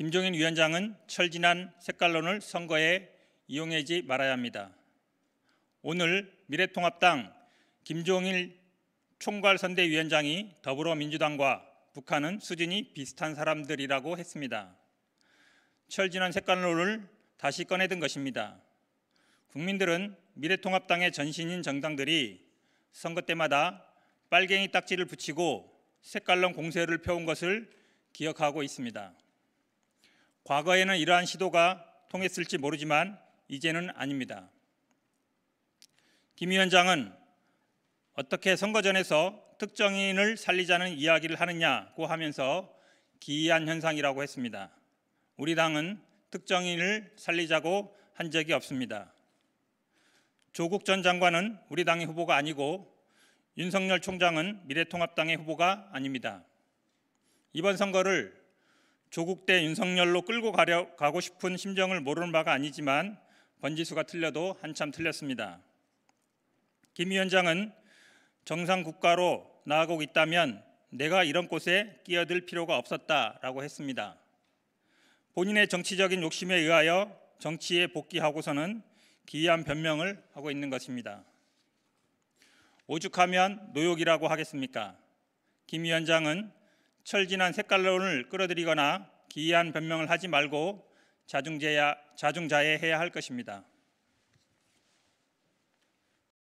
김종인 위원장은 철진한 색깔론을 선거에 이용하지 말아야 합니다. 오늘 미래통합당 김종일 총괄선대위원장이 더불어민주당과 북한은 수준이 비슷한 사람들이라고 했습니다. 철진한 색깔론을 다시 꺼내든 것입니다. 국민들은 미래통합당의 전신인 정당들이 선거 때마다 빨갱이 딱지를 붙이고 색깔론 공세를 펴온 것을 기억하고 있습니다. 과거에는 이러한 시도가 통했을지 모르지만 이제는 아닙니다. 김 위원장은 어떻게 선거전에서 특정인을 살리자는 이야기를 하느냐고 하면서 기이한 현상이라고 했습니다. 우리 당은 특정인을 살리자고 한 적이 없습니다. 조국 전 장관은 우리 당의 후보가 아니고 윤석열 총장은 미래통합당의 후보가 아닙니다. 이번 선거를 조국 대 윤석열로 끌고 가려 가고 싶은 심정을 모르는 바가 아니지만 번지수가 틀려도 한참 틀렸습니다. 김 위원장은 정상 국가로 나아가고 있다면 내가 이런 곳에 끼어들 필요가 없었다라고 했습니다. 본인의 정치적인 욕심에 의하여 정치에 복귀하고서는 기이한 변명을 하고 있는 것입니다. 오죽하면 노욕이라고 하겠습니까? 김 위원장은 철진한 색깔론을 끌어들이거나 기이한 변명을 하지 말고 자중자야, 자중자애해야 할 것입니다.